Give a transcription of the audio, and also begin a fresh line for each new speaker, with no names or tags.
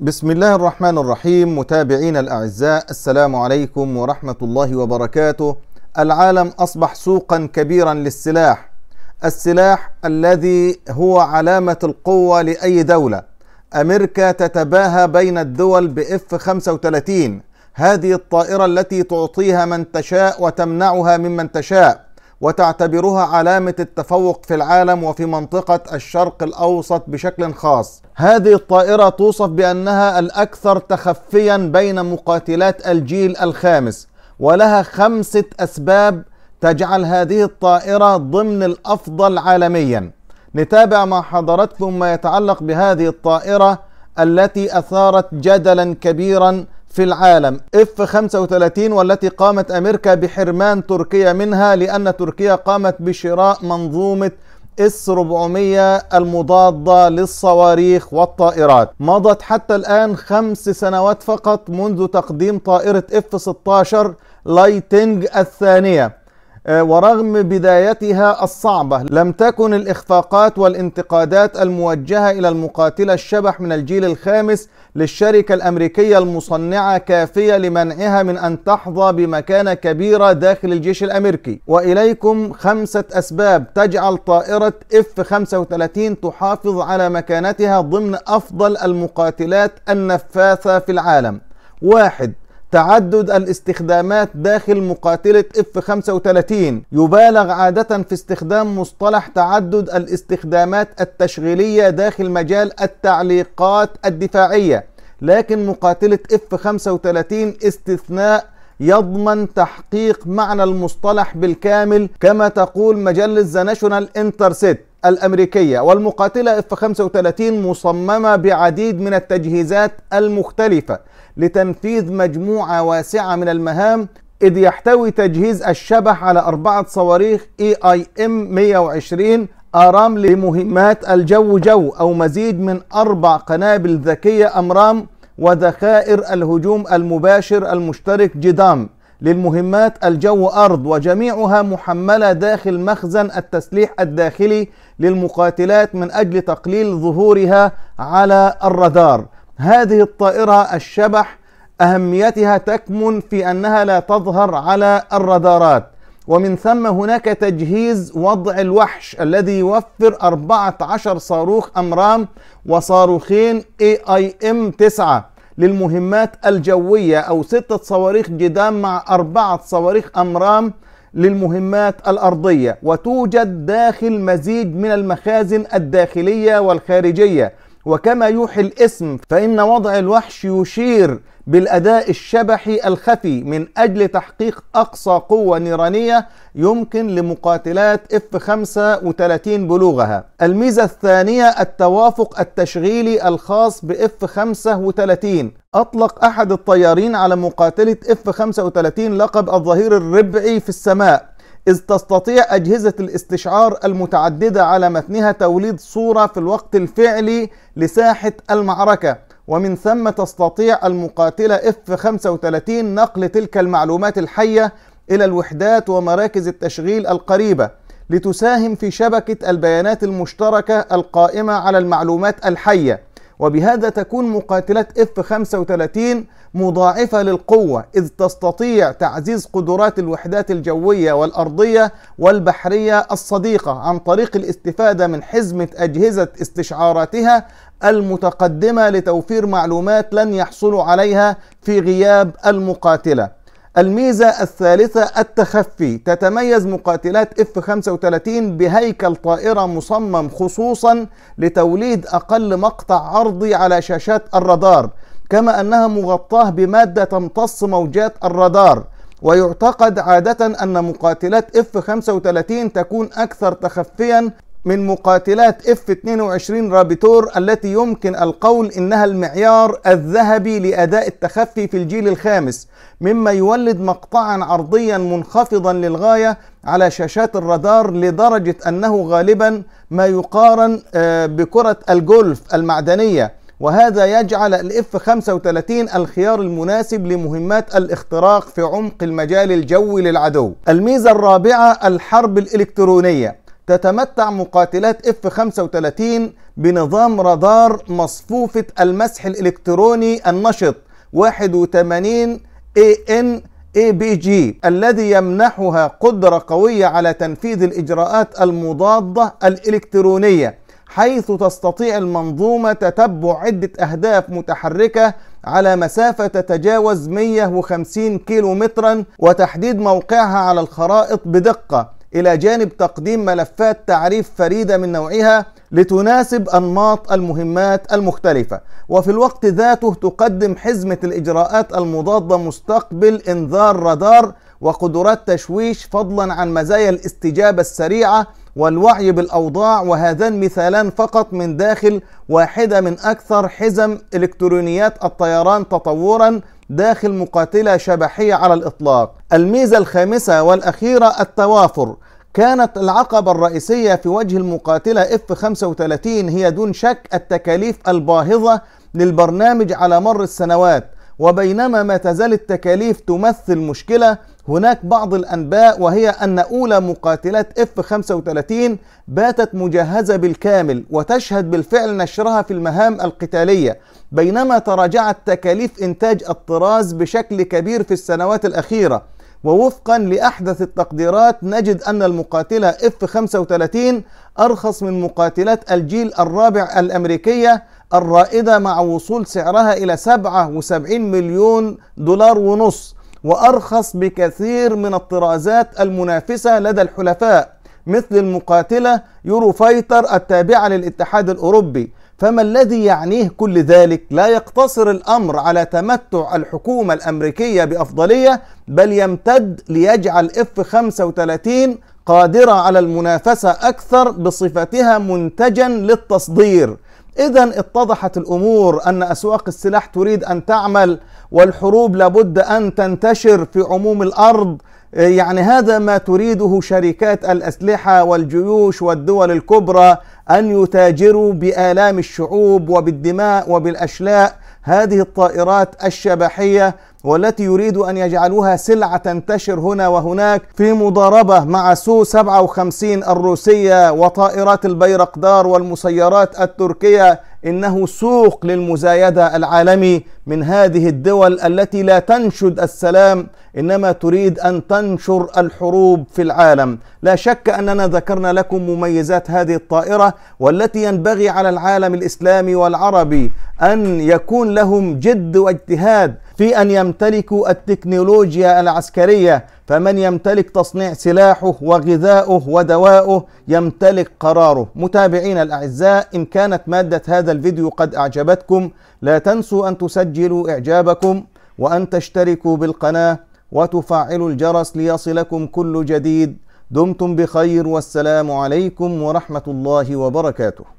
بسم الله الرحمن الرحيم متابعينا الاعزاء السلام عليكم ورحمه الله وبركاته العالم اصبح سوقا كبيرا للسلاح السلاح الذي هو علامه القوه لاي دوله امريكا تتباهى بين الدول باف 35 هذه الطائره التي تعطيها من تشاء وتمنعها ممن تشاء وتعتبرها علامة التفوق في العالم وفي منطقة الشرق الأوسط بشكل خاص. هذه الطائرة توصف بأنها الأكثر تخفيا بين مقاتلات الجيل الخامس، ولها خمسة أسباب تجعل هذه الطائرة ضمن الأفضل عالميا. نتابع مع حضراتكم ما يتعلق بهذه الطائرة التي أثارت جدلا كبيرا في العالم اف 35 والتي قامت امريكا بحرمان تركيا منها لان تركيا قامت بشراء منظومه اس 400 المضادة للصواريخ والطائرات مضت حتى الآن خمس سنوات فقط منذ تقديم طائرة اف 16 لايتنج الثانية آه، ورغم بدايتها الصعبة لم تكن الإخفاقات والانتقادات الموجهة إلى المقاتلة الشبح من الجيل الخامس للشركة الأمريكية المصنعة كافية لمنعها من أن تحظى بمكانة كبيرة داخل الجيش الأمريكي وإليكم خمسة أسباب تجعل طائرة F-35 تحافظ على مكانتها ضمن أفضل المقاتلات النفاثة في العالم واحد تعدد الاستخدامات داخل مقاتلة F-35 يبالغ عادة في استخدام مصطلح تعدد الاستخدامات التشغيلية داخل مجال التعليقات الدفاعية لكن مقاتلة F-35 استثناء يضمن تحقيق معنى المصطلح بالكامل كما تقول مجلة The National Intercept الأمريكية والمقاتلة اف 35 مصممة بعديد من التجهيزات المختلفة لتنفيذ مجموعة واسعة من المهام إذ يحتوي تجهيز الشبح على أربعة صواريخ اي ام 120 آرام لمهمات الجو جو أو مزيد من أربع قنابل ذكية أمرام وذخائر الهجوم المباشر المشترك جدام للمهمات الجو أرض وجميعها محملة داخل مخزن التسليح الداخلي للمقاتلات من أجل تقليل ظهورها على الرادار هذه الطائرة الشبح أهميتها تكمن في أنها لا تظهر على الرادارات ومن ثم هناك تجهيز وضع الوحش الذي يوفر 14 صاروخ أمرام وصاروخين AIM 9 للمهمات الجوية أو ستة صواريخ جدام مع أربعة صواريخ أمرام للمهمات الأرضية وتوجد داخل مزيج من المخازن الداخلية والخارجية وكما يوحي الاسم فإن وضع الوحش يشير بالأداء الشبحي الخفي من أجل تحقيق أقصى قوة نيرانية يمكن لمقاتلات F-35 بلوغها الميزة الثانية التوافق التشغيلي الخاص باف 35 أطلق أحد الطيارين على مقاتلة F-35 لقب الظهير الربعي في السماء إذ تستطيع أجهزة الاستشعار المتعددة على متنها توليد صورة في الوقت الفعلي لساحة المعركة ومن ثم تستطيع المقاتلة f 35 نقل تلك المعلومات الحية إلى الوحدات ومراكز التشغيل القريبة لتساهم في شبكة البيانات المشتركة القائمة على المعلومات الحية وبهذا تكون مقاتلات اف 35 مضاعفة للقوة إذ تستطيع تعزيز قدرات الوحدات الجوية والأرضية والبحرية الصديقة عن طريق الاستفادة من حزمة أجهزة استشعاراتها المتقدمة لتوفير معلومات لن يحصلوا عليها في غياب المقاتلة الميزة الثالثة التخفي تتميز مقاتلات اف 35 بهيكل طائرة مصمم خصوصا لتوليد أقل مقطع عرضي على شاشات الرادار كما أنها مغطاة بمادة تمتص موجات الرادار ويعتقد عادة أن مقاتلات F-35 تكون أكثر تخفيا من مقاتلات اف 22 رابتور التي يمكن القول انها المعيار الذهبي لاداء التخفي في الجيل الخامس مما يولد مقطعا عرضيا منخفضا للغايه على شاشات الرادار لدرجه انه غالبا ما يقارن آه، بكره الجولف المعدنيه وهذا يجعل الاف 35 الخيار المناسب لمهمات الاختراق في عمق المجال الجوي للعدو. الميزه الرابعه الحرب الالكترونيه تتمتع مقاتلات اف 35 بنظام رادار مصفوفة المسح الالكتروني النشط 81 AN ABG الذي يمنحها قدرة قوية على تنفيذ الإجراءات المضادة الإلكترونية حيث تستطيع المنظومة تتبع عدة أهداف متحركة على مسافة تتجاوز 150 كيلو مترا وتحديد موقعها على الخرائط بدقة إلى جانب تقديم ملفات تعريف فريدة من نوعها لتناسب أنماط المهمات المختلفة وفي الوقت ذاته تقدم حزمة الإجراءات المضادة مستقبل إنذار رادار وقدرات تشويش فضلا عن مزايا الاستجابة السريعة والوعي بالأوضاع وهذان مثالان فقط من داخل واحدة من أكثر حزم إلكترونيات الطيران تطورا داخل مقاتلة شبحية على الإطلاق الميزة الخامسة والأخيرة التوافر كانت العقبة الرئيسية في وجه المقاتلة F-35 هي دون شك التكاليف الباهظة للبرنامج على مر السنوات وبينما ما تزال التكاليف تمثل مشكلة هناك بعض الأنباء وهي أن أولى مقاتلات F-35 باتت مجهزة بالكامل وتشهد بالفعل نشرها في المهام القتالية بينما تراجعت تكاليف إنتاج الطراز بشكل كبير في السنوات الأخيرة ووفقا لأحدث التقديرات نجد أن المقاتلة F-35 أرخص من مقاتلات الجيل الرابع الأمريكية الرائدة مع وصول سعرها إلى 77 مليون دولار ونصف وأرخص بكثير من الطرازات المنافسة لدى الحلفاء مثل المقاتلة يوروفايتر التابعة للاتحاد الأوروبي فما الذي يعنيه كل ذلك لا يقتصر الأمر على تمتع الحكومة الأمريكية بأفضلية بل يمتد ليجعل F-35 قادرة على المنافسة أكثر بصفتها منتجا للتصدير إذا اتضحت الأمور أن أسواق السلاح تريد أن تعمل والحروب لابد أن تنتشر في عموم الأرض يعني هذا ما تريده شركات الأسلحة والجيوش والدول الكبرى أن يتاجروا بآلام الشعوب وبالدماء وبالأشلاء هذه الطائرات الشبحية والتي يريد أن يجعلوها سلعة تنتشر هنا وهناك في مضاربة مع سو 57 الروسية وطائرات البيرقدار والمسيرات التركية إنه سوق للمزايدة العالمي من هذه الدول التي لا تنشد السلام إنما تريد أن تنشر الحروب في العالم لا شك أننا ذكرنا لكم مميزات هذه الطائرة والتي ينبغي على العالم الإسلامي والعربي أن يكون لهم جد واجتهاد في أن يمتلكوا التكنولوجيا العسكرية فمن يمتلك تصنيع سلاحه وغذاؤه ودواؤه يمتلك قراره متابعين الأعزاء إن كانت مادة هذا الفيديو قد أعجبتكم لا تنسوا أن تسجلوا إعجابكم وأن تشتركوا بالقناة وتفعلوا الجرس ليصلكم كل جديد دمتم بخير والسلام عليكم ورحمة الله وبركاته